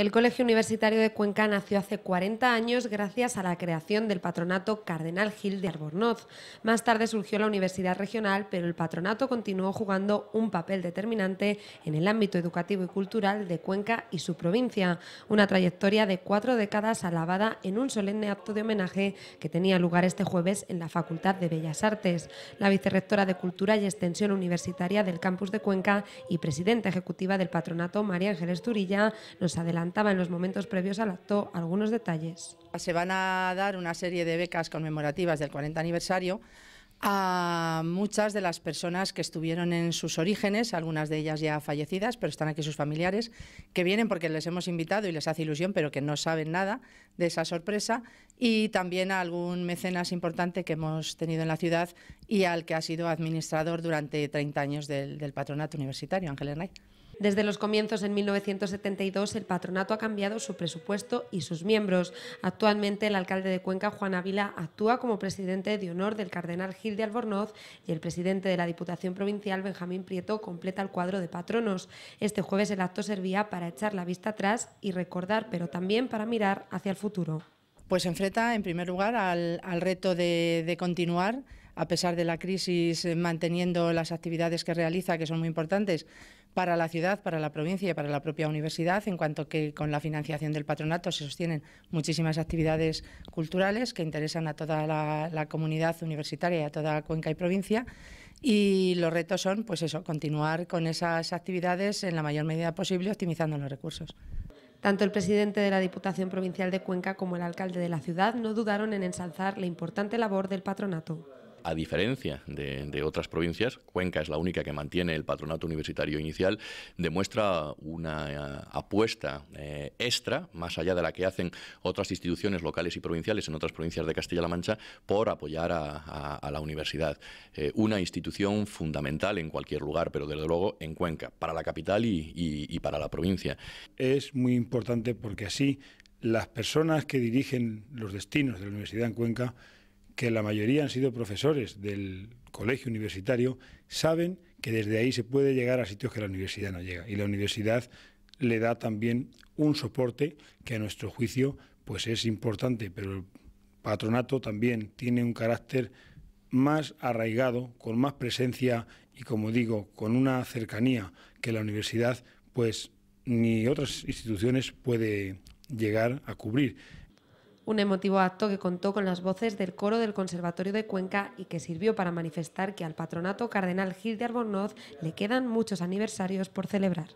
El Colegio Universitario de Cuenca nació hace 40 años gracias a la creación del patronato Cardenal Gil de Arbornoz. Más tarde surgió la Universidad Regional, pero el patronato continuó jugando un papel determinante en el ámbito educativo y cultural de Cuenca y su provincia. Una trayectoria de cuatro décadas alabada en un solemne acto de homenaje que tenía lugar este jueves en la Facultad de Bellas Artes. La vicerrectora de Cultura y Extensión Universitaria del Campus de Cuenca y presidenta ejecutiva del patronato, María Ángeles Turilla, nos adelantó en los momentos previos al acto algunos detalles. Se van a dar una serie de becas conmemorativas del 40 aniversario a muchas de las personas que estuvieron en sus orígenes, algunas de ellas ya fallecidas, pero están aquí sus familiares, que vienen porque les hemos invitado y les hace ilusión, pero que no saben nada de esa sorpresa, y también a algún mecenas importante que hemos tenido en la ciudad y al que ha sido administrador durante 30 años del, patronato universitario, Ángel Hernández. Desde los comienzos en 1972, el patronato ha cambiado su presupuesto y sus miembros. Actualmente, el alcalde de Cuenca, Juan Ávila, actúa como presidente de honor del cardenal Gil de Albornoz y el presidente de la Diputación Provincial, Benjamín Prieto, completa el cuadro de patronos. Este jueves el acto servía para echar la vista atrás y recordar, pero también para mirar hacia el futuro. Pues enfrenta, en primer lugar, al, reto de continuar a pesar de la crisis, manteniendo las actividades que realiza, que son muy importantes, para la ciudad, para la provincia y para la propia universidad, en cuanto que con la financiación del patronato se sostienen muchísimas actividades culturales que interesan a toda la, comunidad universitaria y a toda Cuenca y provincia. Y los retos son, pues eso, continuar con esas actividades en la mayor medida posible, optimizando los recursos. Tanto el presidente de la Diputación Provincial de Cuenca como el alcalde de la ciudad no dudaron en ensalzar la importante labor del patronato a diferencia de, otras provincias, Cuenca es la única que mantiene el patronato universitario inicial, demuestra una eh, apuesta eh, extra, más allá de la que hacen otras instituciones locales y provinciales en otras provincias de Castilla-La Mancha, por apoyar a, la universidad. Eh, una institución fundamental en cualquier lugar, pero desde luego en Cuenca, para la capital y para la provincia. Es muy importante porque así las personas que dirigen los destinos de la universidad en Cuenca que la mayoría han sido profesores del colegio universitario, saben que desde ahí se puede llegar a sitios que la universidad no llega. Y la universidad le da también un soporte que a nuestro juicio pues es importante, pero el patronato también tiene un carácter más arraigado, con más presencia y como digo, con una cercanía que la universidad pues ni otras instituciones puede llegar a cubrir un emotivo acto que contó con las voces del coro del Conservatorio de Cuenca y que sirvió para manifestar que al patronato cardenal Gil de Albornoz le quedan muchos aniversarios por celebrar.